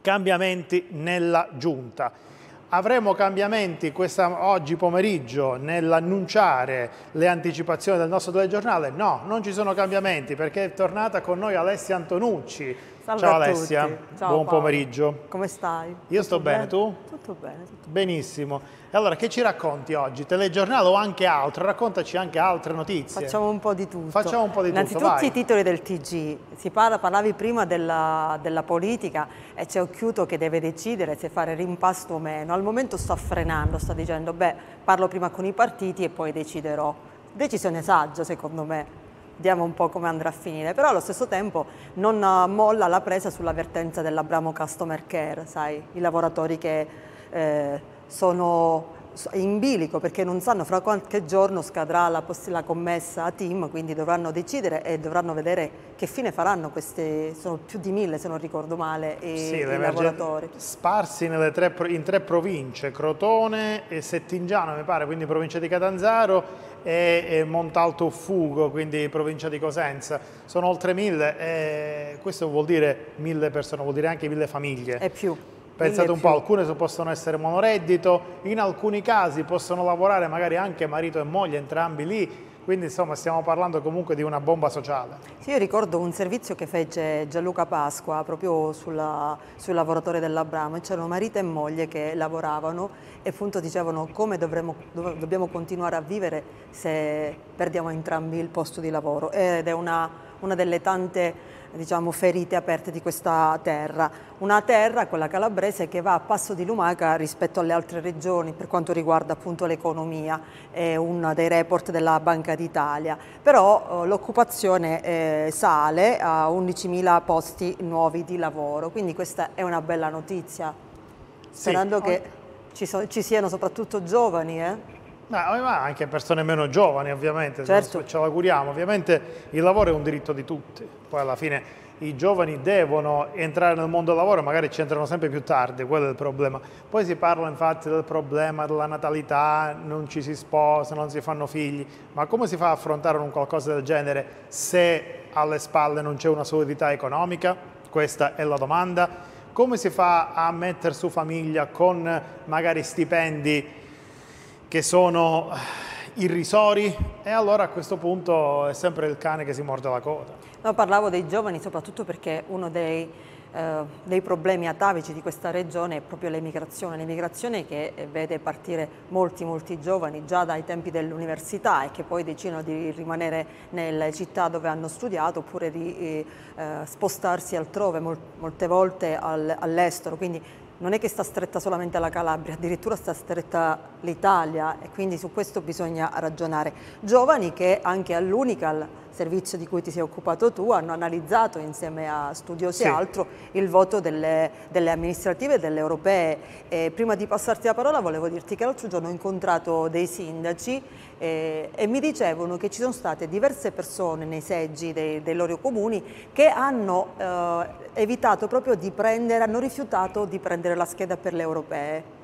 cambiamenti nella giunta. Avremo cambiamenti questa, oggi pomeriggio nell'annunciare le anticipazioni del nostro telegiornale? No, non ci sono cambiamenti perché è tornata con noi Alessia Antonucci, Salve Ciao Alessia, Ciao, buon Paolo. pomeriggio. Come stai? Io tutto sto bene, bene, tu? Tutto bene. Tutto Benissimo. E allora che ci racconti oggi? Telegiornale o anche altro? Raccontaci anche altre notizie. Facciamo un po' di tutto. Facciamo un po' di Innanzitutto tutto, Innanzitutto i titoli del TG. Si parla, parlavi prima della, della politica e c'è Occhiuto che deve decidere se fare rimpasto o meno. Al momento sta frenando, sta dicendo beh parlo prima con i partiti e poi deciderò. Decisione saggia secondo me vediamo un po' come andrà a finire, però allo stesso tempo non eh, molla la presa sull'avvertenza dell'Abramo Customer Care, sai, i lavoratori che eh, sono in bilico perché non sanno fra qualche giorno scadrà la, la commessa a team, quindi dovranno decidere e dovranno vedere che fine faranno questi, sono più di mille se non ricordo male, i, sì, i lavoratori. Sparsi tre, in tre province, Crotone e Settingiano mi pare, quindi provincia di Catanzaro e, e Montalto Fugo, quindi provincia di Cosenza. Sono oltre mille e eh, questo vuol dire mille persone, vuol dire anche mille famiglie. E più. Pensate un po', alcune possono essere monoreddito, in alcuni casi possono lavorare magari anche marito e moglie, entrambi lì, quindi insomma stiamo parlando comunque di una bomba sociale. Sì, io ricordo un servizio che fece Gianluca Pasqua proprio sulla, sul lavoratore dell'Abramo c'erano marito e moglie che lavoravano e appunto dicevano come dovremo, dov dobbiamo continuare a vivere se perdiamo entrambi il posto di lavoro ed è una, una delle tante diciamo, ferite aperte di questa terra. Una terra, quella calabrese, che va a passo di lumaca rispetto alle altre regioni per quanto riguarda appunto l'economia, è uno dei report della Banca d'Italia. Però eh, l'occupazione eh, sale a 11.000 posti nuovi di lavoro, quindi questa è una bella notizia, sperando sì. che ci, so ci siano soprattutto giovani. Eh? No, ma anche persone meno giovani ovviamente, certo. ce l'auguriamo. Ovviamente il lavoro è un diritto di tutti, poi alla fine i giovani devono entrare nel mondo del lavoro, magari ci entrano sempre più tardi, quello è il problema. Poi si parla infatti del problema della natalità, non ci si sposa, non si fanno figli, ma come si fa a affrontare un qualcosa del genere se alle spalle non c'è una solidità economica? Questa è la domanda. Come si fa a mettere su famiglia con magari stipendi che sono eh, irrisori e allora a questo punto è sempre il cane che si morde la coda. No, parlavo dei giovani soprattutto perché uno dei, eh, dei problemi atavici di questa regione è proprio l'emigrazione, l'emigrazione che eh, vede partire molti molti giovani già dai tempi dell'università e che poi decidono di rimanere nelle città dove hanno studiato oppure di eh, spostarsi altrove, molte volte all'estero, quindi non è che sta stretta solamente la Calabria, addirittura sta stretta l'Italia e quindi su questo bisogna ragionare. Giovani che anche all'Unical servizio di cui ti sei occupato tu, hanno analizzato insieme a studiosi sì. e altro il voto delle, delle amministrative e delle europee. E prima di passarti la parola volevo dirti che l'altro giorno ho incontrato dei sindaci eh, e mi dicevano che ci sono state diverse persone nei seggi dei, dei loro comuni che hanno eh, evitato proprio di prendere, hanno rifiutato di prendere la scheda per le europee.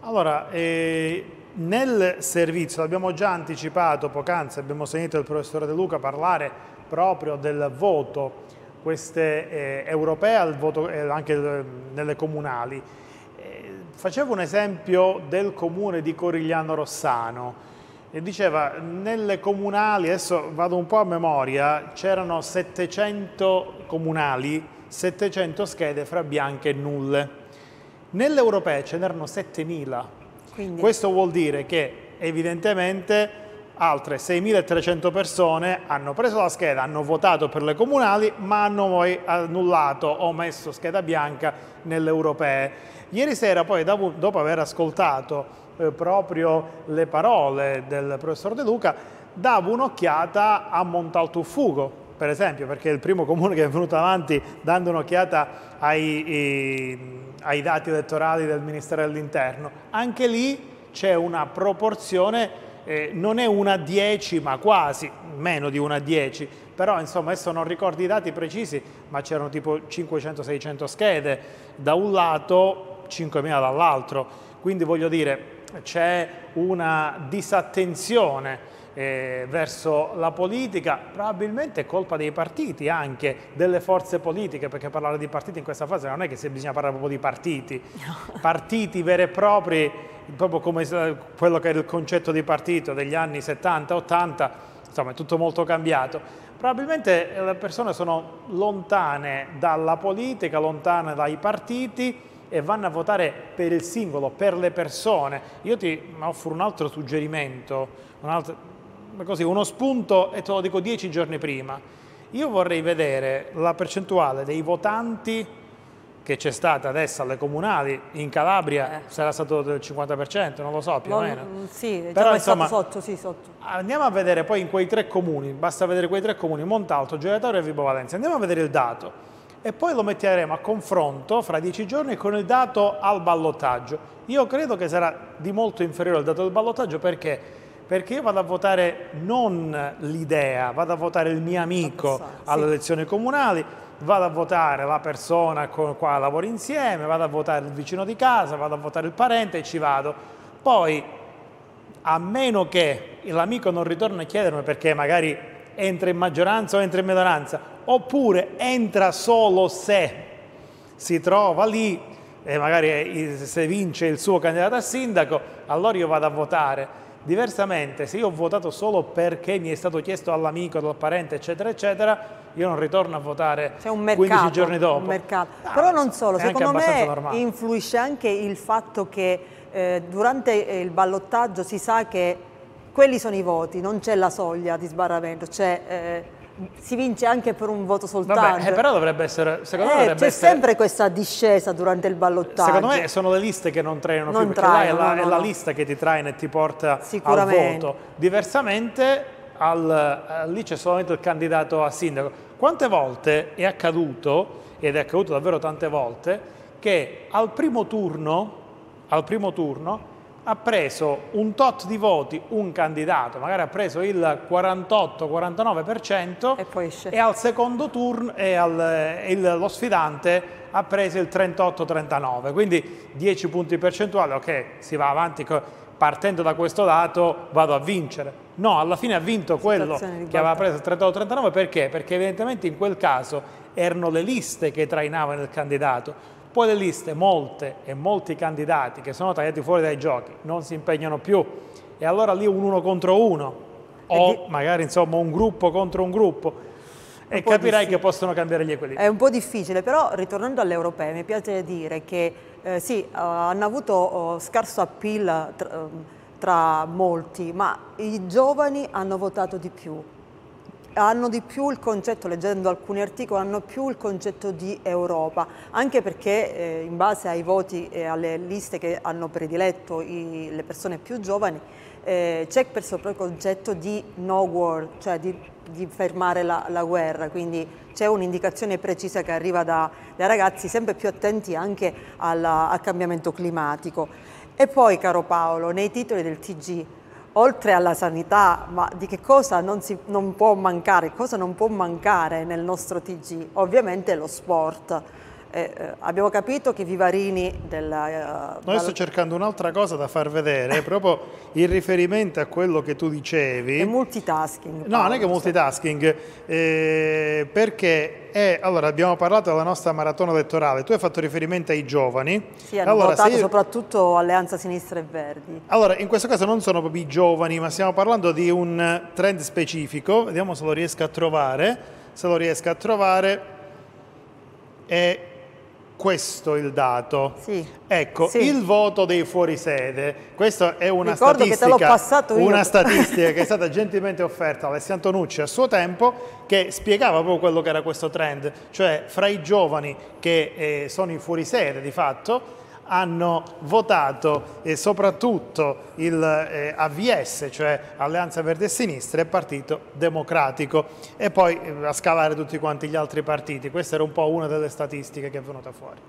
Allora, eh, nel servizio, l'abbiamo già anticipato poc'anzi, abbiamo sentito il professore De Luca parlare proprio del voto, queste eh, europee al voto eh, anche eh, nelle comunali. Eh, facevo un esempio del comune di Corigliano Rossano e diceva nelle comunali, adesso vado un po' a memoria, c'erano 700 comunali, 700 schede fra bianche e nulle. Nelle europee ce n'erano 7000 quindi. Questo vuol dire che evidentemente altre 6.300 persone hanno preso la scheda, hanno votato per le comunali, ma hanno poi annullato o messo scheda bianca nelle europee. Ieri sera poi, dopo aver ascoltato eh, proprio le parole del professor De Luca, davo un'occhiata a Montaltufugo, per esempio, perché il primo comune che è venuto avanti dando un'occhiata ai, i, ai dati elettorali del Ministero dell'Interno, anche lì c'è una proporzione, eh, non è una 10 ma quasi, meno di una 10, però insomma adesso non ricordo i dati precisi, ma c'erano tipo 500-600 schede da un lato, 5.000 dall'altro, quindi voglio dire c'è una disattenzione eh, verso la politica, probabilmente è colpa dei partiti anche, delle forze politiche, perché parlare di partiti in questa fase non è che bisogna parlare proprio di partiti, partiti veri e propri, proprio come eh, quello che era il concetto di partito degli anni 70-80, insomma è tutto molto cambiato. Probabilmente eh, le persone sono lontane dalla politica, lontane dai partiti, e vanno a votare per il singolo, per le persone. Io ti offro un altro suggerimento, un altro, così, uno spunto e te lo dico dieci giorni prima, io vorrei vedere la percentuale dei votanti che c'è stata adesso alle comunali, in Calabria eh. sarà stato del 50%, non lo so più o meno. Mm, sì, Però, insomma, sotto, sì, sotto. Andiamo a vedere poi in quei tre comuni, basta vedere quei tre comuni, Montalto, Gioiatorio e Vibo Valencia, andiamo a vedere il dato e poi lo metteremo a confronto fra dieci giorni con il dato al ballottaggio. Io credo che sarà di molto inferiore al dato del ballottaggio perché perché io vado a votare non l'idea, vado a votare il mio amico alle sì. elezioni comunali, vado a votare la persona con la quale lavoro insieme, vado a votare il vicino di casa, vado a votare il parente e ci vado. Poi, a meno che l'amico non ritorni a chiedermi perché magari entra in maggioranza o entra in minoranza, oppure entra solo se si trova lì e magari eh, se vince il suo candidato a sindaco, allora io vado a votare Diversamente, se io ho votato solo perché mi è stato chiesto all'amico, dal parente, eccetera, eccetera, io non ritorno a votare mercato, 15 giorni dopo. Ah, Però non solo, secondo me normale. influisce anche il fatto che eh, durante eh, il ballottaggio si sa che quelli sono i voti, non c'è la soglia di sbarramento, cioè, eh, si vince anche per un voto soltanto. Vabbè, eh, però dovrebbe essere, secondo eh, me dovrebbe c'è essere... sempre questa discesa durante il ballottaggio. Secondo me sono le liste che non trainano non più, traino, là è, la, no, è la lista che ti traina e ti porta al voto. Diversamente al, eh, lì c'è solamente il candidato a sindaco. Quante volte è accaduto, ed è accaduto davvero tante volte, che al primo turno, al primo turno ha preso un tot di voti un candidato, magari ha preso il 48-49% e, poi esce. e, al secondo turno e al, il, lo sfidante ha preso il 38-39, quindi 10 punti percentuali, ok, si va avanti partendo da questo dato vado a vincere. No, alla fine ha vinto quello che aveva preso il 38-39 perché? Perché evidentemente in quel caso erano le liste che trainavano il candidato poi le liste, molte e molti candidati che sono tagliati fuori dai giochi, non si impegnano più e allora lì un uno contro uno o di... magari insomma un gruppo contro un gruppo e capirai che possono cambiare gli equilibri. È un po' difficile, però ritornando alle europee mi piace dire che eh, sì, uh, hanno avuto uh, scarso appeal tra, uh, ehm, tra molti, ma i giovani hanno votato di più hanno di più il concetto, leggendo alcuni articoli, hanno più il concetto di Europa, anche perché eh, in base ai voti e alle liste che hanno prediletto i, le persone più giovani, eh, c'è perso sopra il concetto di no war, cioè di, di fermare la, la, guerra, quindi c'è un'indicazione precisa che arriva da, dai ragazzi sempre più attenti anche alla, al cambiamento climatico. E poi, caro Paolo, nei titoli del TG oltre alla sanità, ma di che cosa non, si, non può mancare, cosa non può mancare nel nostro TG? Ovviamente lo sport. Eh, eh, abbiamo capito che Vivarini della... Eh, Noi sto cercando un'altra cosa da far vedere, proprio in riferimento a quello che tu dicevi. È multitasking. No, non è che è multitasking, eh, perché è, allora, abbiamo parlato della nostra maratona elettorale, tu hai fatto riferimento ai giovani. Sì, hanno allora, votato io... soprattutto Alleanza Sinistra e Verdi. Allora, in questo caso non sono proprio i giovani, ma stiamo parlando di un trend specifico, vediamo se lo riesco a trovare, se lo riesco a trovare. È questo il dato. Sì. Ecco, sì. il voto dei fuorisede, questa è una Ricordo statistica, una statistica che è stata gentilmente offerta da Alessio Antonucci a suo tempo, che spiegava proprio quello che era questo trend, cioè fra i giovani che eh, sono in fuorisede di fatto, hanno votato e soprattutto il eh, AVS, cioè Alleanza Verde e Sinistra e Partito Democratico e poi eh, a scavare tutti quanti gli altri partiti. Questa era un po' una delle statistiche che è venuta fuori.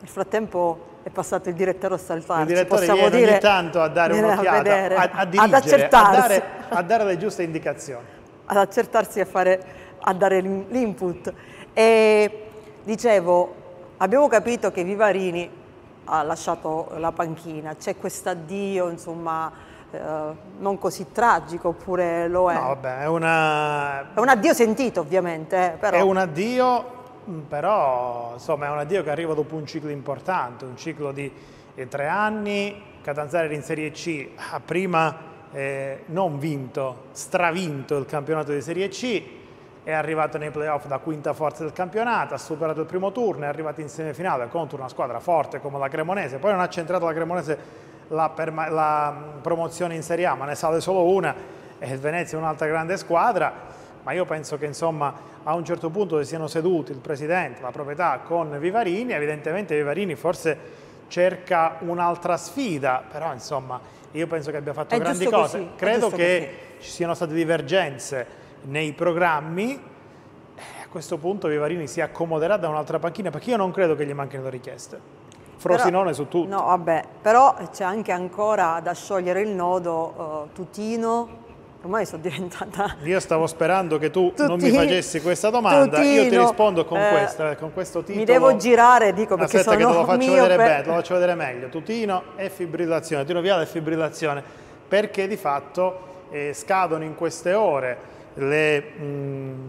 Nel frattempo è passato il direttore a salvarci. Il direttore Possiamo viene dire, tanto a dare un'occhiata, a, a dirigere, ad accertarsi. A dare, a dare le giuste indicazioni. Ad accertarsi e a, a dare l'input. E dicevo, Abbiamo capito che Vivarini ha lasciato la panchina, c'è questo addio, insomma, eh, non così tragico, oppure lo è? No, vabbè, è, una... è un addio sentito, ovviamente. Eh, però... È un addio, mm, però, insomma, è un addio che arriva dopo un ciclo importante, un ciclo di eh, tre anni, Catanzaro era in Serie C, ha prima eh, non vinto, stravinto il campionato di Serie C, è arrivato nei playoff da quinta forza del campionato, ha superato il primo turno, è arrivato in semifinale contro una squadra forte come la Cremonese, poi non ha centrato la Cremonese la, la promozione in Serie A, ma ne sale solo una e il Venezia è un'altra grande squadra ma io penso che insomma, a un certo punto si siano seduti il presidente, la proprietà con Vivarini, evidentemente Vivarini forse cerca un'altra sfida, però insomma, io penso che abbia fatto è grandi cose, così, credo che così. ci siano state divergenze nei programmi, eh, a questo punto Vivarini si accomoderà da un'altra panchina perché io non credo che gli manchino le richieste. Frosinone però, su tutto. No, vabbè, però c'è anche ancora da sciogliere il nodo uh, Tutino. Ormai sono diventata. Io stavo sperando che tu Tutino, non mi facessi questa domanda. Tutino, io ti rispondo con, eh, questa, con questo titolo. Mi devo girare, dico perché Aspetta sono che te lo faccio, vedere per... bene, te lo faccio vedere meglio. Tutino e fibrillazione, tiro via e fibrillazione, perché di fatto eh, scadono in queste ore le, mh, mm,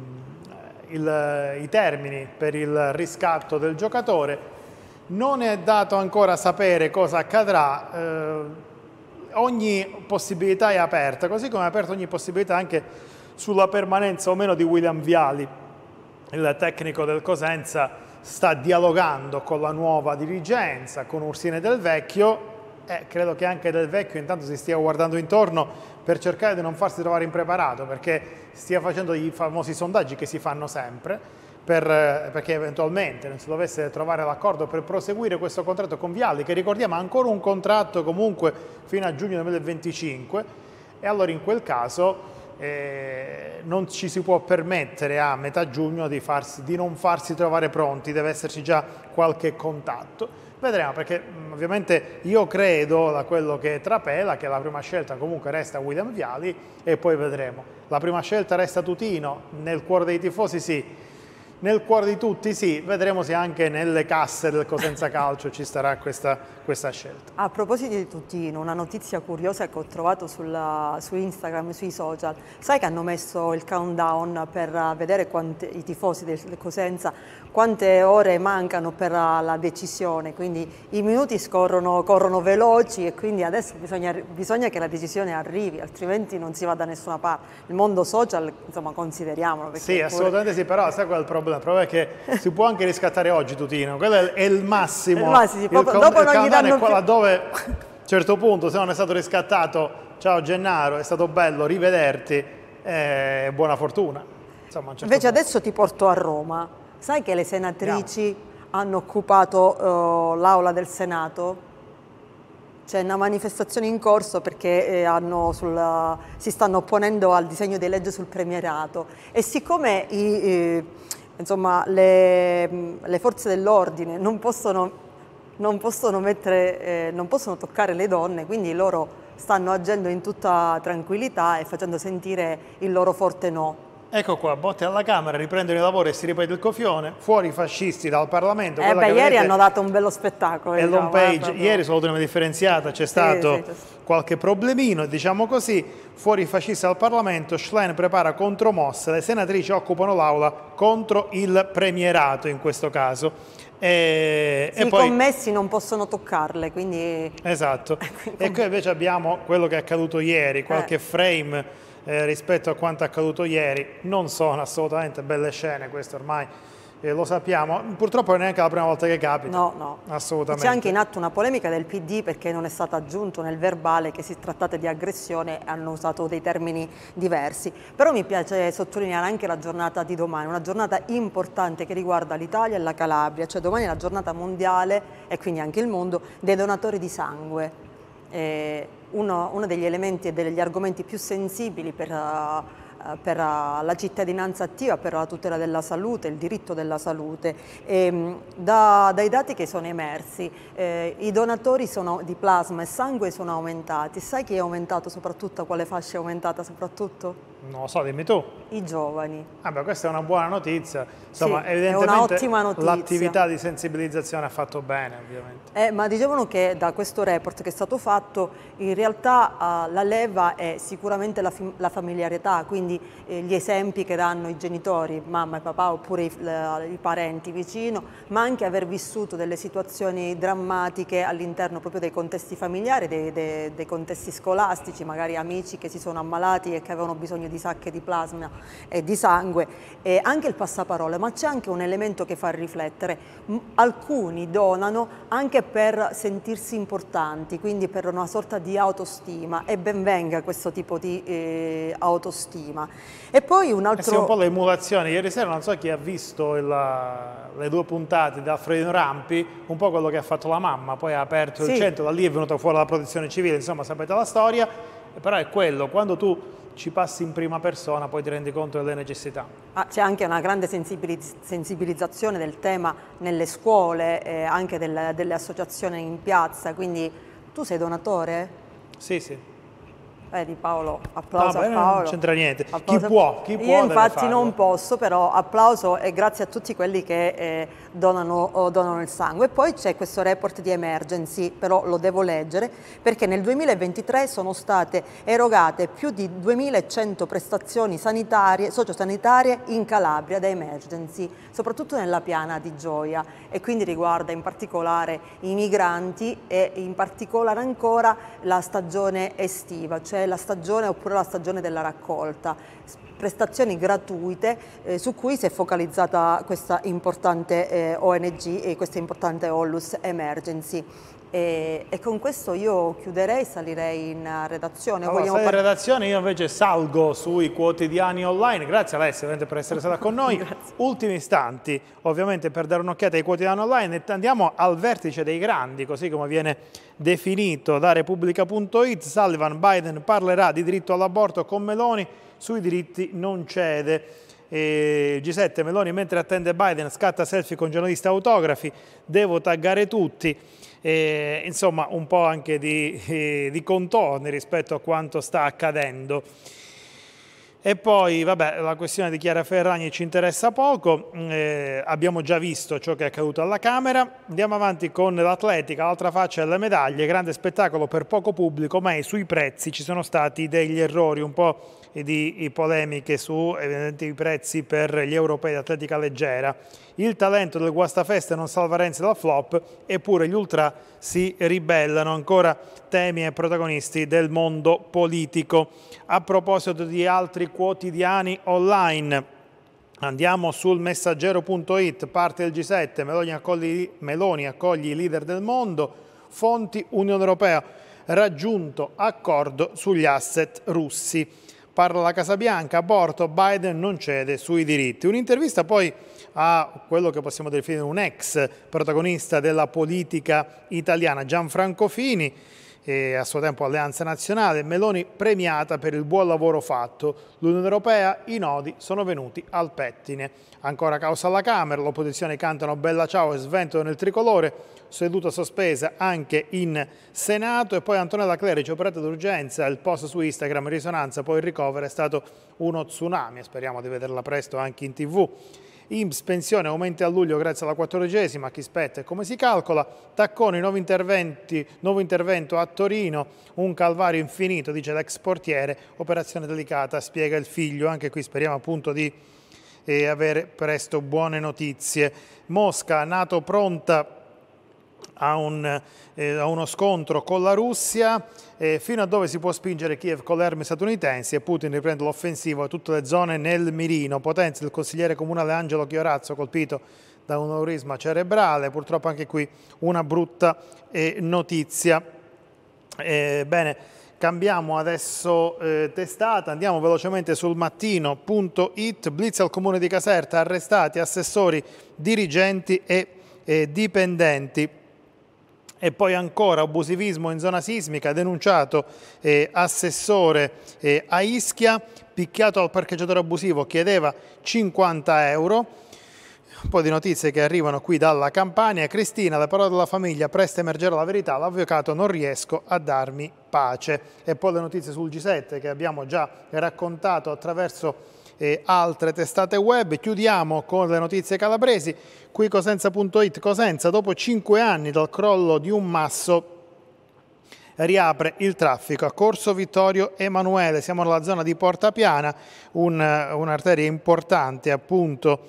il, i termini per il riscatto del giocatore. Non è dato ancora sapere cosa accadrà, eh, ogni possibilità è aperta, così come è aperta ogni possibilità anche sulla permanenza o meno di William Viali, il tecnico del Cosenza sta dialogando con la nuova dirigenza, con Ursine Del Vecchio, e credo che anche Del Vecchio intanto si stia guardando intorno per cercare di non farsi trovare impreparato, perché stia facendo i famosi sondaggi che si fanno sempre, per, eh, perché eventualmente non si dovesse trovare l'accordo per proseguire questo contratto con Vialli, che ricordiamo ha ancora un contratto comunque fino a giugno 2025, e allora in quel caso eh, non ci si può permettere a metà giugno di, farsi, di non farsi trovare pronti, deve esserci già qualche contatto Vedremo, perché mm, ovviamente io credo, da quello che trapela, che la prima scelta comunque resta William Viali e poi vedremo. La prima scelta resta Tutino, nel cuore dei tifosi sì, nel cuore di tutti, sì, vedremo se anche nelle casse del Cosenza Calcio ci sarà questa, questa scelta. A proposito di Tutino, una notizia curiosa che ho trovato sulla, su Instagram, sui social, sai che hanno messo il countdown per vedere quante, i tifosi del, Cosenza quante ore mancano per la decisione, quindi i minuti scorrono, corrono veloci e quindi adesso bisogna, bisogna che la decisione arrivi, altrimenti non si va da nessuna parte. Il mondo social, insomma, consideriamolo. Sì, assolutamente pure... sì, però sai qual è il problema? la prova è che si può anche riscattare oggi Tutino, quello è il massimo. È il massimo, il dopo non gli danno qua laddove a un certo punto se non è stato riscattato, ciao Gennaro, è stato bello rivederti e buona fortuna. Insomma, certo Invece punto. adesso ti porto a Roma, sai che le senatrici Andiamo. hanno occupato uh, l'aula del Senato? c'è una manifestazione in corso perché eh, sulla, si stanno opponendo al disegno di legge sul premierato e siccome i, eh, insomma, le, le forze dell'ordine non possono non possono, mettere, eh, non possono, toccare le donne, quindi loro stanno agendo in tutta tranquillità e facendo sentire il loro forte no. Ecco qua, botte alla Camera, riprendono i lavori e si ripete il cofione, fuori i fascisti dal Parlamento. Eh beh, ieri vedete, hanno dato un bello spettacolo. Eh, e l'home page, ieri solo sull'autonomia differenziata c'è sì, stato sì, qualche problemino, diciamo così, fuori i fascisti dal Parlamento, Schlein prepara contromossa, le senatrici occupano l'aula contro il premierato in questo caso. E, sì, e poi... I commessi non possono toccarle, quindi... Esatto. e qui invece abbiamo quello che è accaduto ieri, qualche eh. frame eh, rispetto a quanto accaduto ieri non sono assolutamente belle scene, questo ormai eh, lo sappiamo, purtroppo non è neanche la prima volta che capita. No, no. Assolutamente. C'è anche in atto una polemica del PD perché non è stato aggiunto nel verbale che si trattate di aggressione, hanno usato dei termini diversi. Però mi piace sottolineare anche la giornata di domani, una giornata importante che riguarda l'Italia e la Calabria, cioè domani è la giornata mondiale e quindi anche il mondo dei donatori di sangue eh, uno, uno, degli elementi e degli argomenti più sensibili per, uh, per uh, la cittadinanza attiva, per la tutela della salute, il diritto della salute. E, ehm, da, dai dati che sono emersi, eh, i donatori sono, di plasma e sangue sono aumentati. Sai chi è aumentato soprattutto? Quale fascia è aumentata soprattutto? Non lo so, dimmi tu. I giovani. Ah beh, questa è una buona notizia. Insomma, sì, evidentemente l'attività di sensibilizzazione ha fatto bene, ovviamente. Eh, ma dicevano che da questo report che è stato fatto, in realtà eh, la leva è sicuramente la, la familiarità, quindi eh, gli esempi che danno i genitori, mamma e papà, oppure i, la, i parenti vicino, ma anche aver vissuto delle situazioni drammatiche all'interno proprio dei contesti familiari, dei, dei, dei contesti scolastici, magari amici che si sono ammalati e che avevano bisogno di sacche di plasma e di sangue, e anche il passaparola, ma c'è anche un elemento che fa riflettere. Alcuni donano anche per sentirsi importanti, quindi per una sorta di autostima e ben venga questo tipo di eh, autostima. E poi un altro... Eh sì, un po' l'emulazione. Ieri sera non so chi ha visto il, le due puntate da Alfredo Rampi, un po' quello che ha fatto la mamma, poi ha aperto sì. il centro, da lì è venuta fuori la protezione civile, insomma sapete la storia, però è quello, quando tu ci passi in prima persona, poi ti rendi conto delle necessità. Ah, c'è anche una grande sensibiliz sensibilizzazione del tema nelle scuole, eh, anche del, delle associazioni in piazza, quindi tu sei donatore? Sì, sì. Vedi eh, Paolo, applauso no, beh, a Paolo. Non c'entra niente. Applauso. Chi può, chi può Io infatti farlo. non posso, però applauso e grazie a tutti quelli che eh, donano, donano, il sangue. E poi c'è questo report di emergency, però lo devo leggere, perché nel 2023 sono state erogate più di 2100 prestazioni sanitarie, sociosanitarie in Calabria da emergency, soprattutto nella piana di Gioia e quindi riguarda in particolare i migranti e in particolare ancora la stagione estiva, cioè eh, la stagione oppure la stagione della raccolta, prestazioni gratuite eh, su cui si è focalizzata questa importante eh, ONG e questa importante Onlus Emergency. E, e, con questo io chiuderei, salirei in redazione. Allora, Vogliamo in redazione, io invece salgo sui quotidiani online. Grazie Alessia per essere stata con noi. Ultimi istanti, ovviamente per dare un'occhiata ai quotidiani online. Andiamo al vertice dei grandi, così come viene definito da Repubblica.it. Sullivan Biden parlerà di diritto all'aborto con Meloni, sui diritti non cede. E G7 Meloni mentre attende Biden scatta selfie con giornalista autografi, devo taggare tutti eh, insomma un po' anche di, eh, di contorni rispetto a quanto sta accadendo. E poi, vabbè, la questione di Chiara Ferragni ci interessa poco, mm, eh, abbiamo già visto ciò che è accaduto alla Camera, andiamo avanti con l'atletica, l'altra faccia delle medaglie, grande spettacolo per poco pubblico, ma sui prezzi ci sono stati degli errori un po' di polemiche su evidenti prezzi per gli europei di atletica leggera. Il talento del Guastafeste non salva Renzi dal flop, eppure gli ultra si ribellano, ancora temi e protagonisti del mondo politico. A proposito di altri quotidiani online, Andiamo sul messaggero.it, parte del G7, Meloni accoglie, Meloni accoglie i leader del mondo, fonti Unione Europea, raggiunto accordo sugli asset russi parla la Casa Bianca, aborto, Biden non cede sui diritti. Un'intervista poi a quello che possiamo definire un ex protagonista della politica italiana, Gianfranco Fini, e a suo tempo Alleanza Nazionale, Meloni premiata per il buon lavoro fatto. L'Unione Europea, i nodi sono venuti al pettine. Ancora causa alla Camera, l'opposizione cantano Bella Ciao e sventolo nel tricolore, seduta sospesa anche in Senato e poi Antonella Clerici, operata d'urgenza, il post su Instagram, risonanza, poi il ricovero è stato uno tsunami, speriamo di vederla presto anche in tv. IMSS pensione aumenta a luglio grazie alla quattordicesima, chi spetta e come si calcola, Tacconi nuovo intervento a Torino, un calvario infinito dice l'ex portiere, operazione delicata spiega il figlio, anche qui speriamo appunto di eh, avere presto buone notizie. Mosca, nato pronta a, un, eh, a, uno scontro con la Russia, eh, fino a dove si può spingere Kiev con le armi statunitensi e Putin riprende l'offensivo a tutte le zone nel mirino. Potenza del consigliere comunale Angelo Chiorazzo colpito da un aurisma cerebrale, purtroppo anche qui una brutta eh, notizia. Eh, bene, cambiamo adesso eh, testata, andiamo velocemente sul mattino.it, blitz al comune di Caserta, arrestati assessori, dirigenti e eh, dipendenti e poi ancora abusivismo in zona sismica, denunciato eh, assessore eh, a Ischia, picchiato al parcheggiatore abusivo, chiedeva 50 euro. Un po' di notizie che arrivano qui dalla Campania. Cristina, la parola della famiglia, presto emergerà la verità, l'avvocato non riesco a darmi pace. E poi le notizie sul G7 che abbiamo già raccontato attraverso e altre testate web. Chiudiamo con le notizie calabresi. Qui cosenza.it Cosenza, dopo cinque anni dal crollo di un masso, riapre il traffico a Corso Vittorio Emanuele. Siamo nella zona di Porta Piana, un'arteria un importante appunto,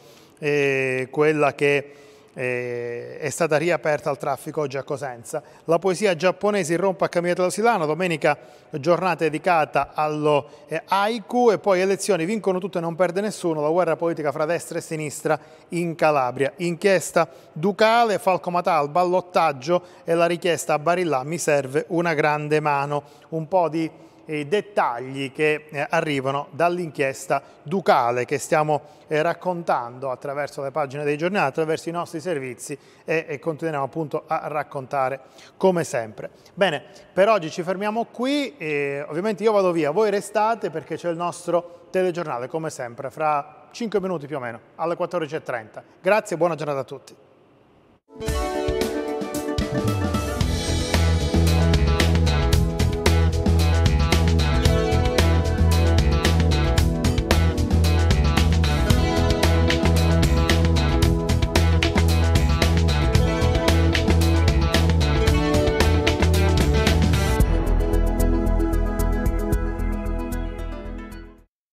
eh, quella che eh, è stata riaperta al traffico oggi a Cosenza. La poesia giapponese irrompe a Camilletto Silano, domenica giornata dedicata allo eh, haiku e poi elezioni vincono tutte e non perde nessuno, la guerra politica fra destra e sinistra in Calabria. Inchiesta Ducale, Falco Matal, ballottaggio e la richiesta a Barillà mi serve una grande mano. Un po' di dettagli che eh, arrivano dall'inchiesta Ducale che stiamo eh, raccontando attraverso le pagine dei giornali, attraverso i nostri servizi e continueremo appunto a raccontare come sempre. Bene, per oggi ci fermiamo qui, ovviamente io vado via, voi restate perché c'è il nostro telegiornale come sempre fra 5 minuti più o meno alle 14.30. Grazie e buona giornata a tutti.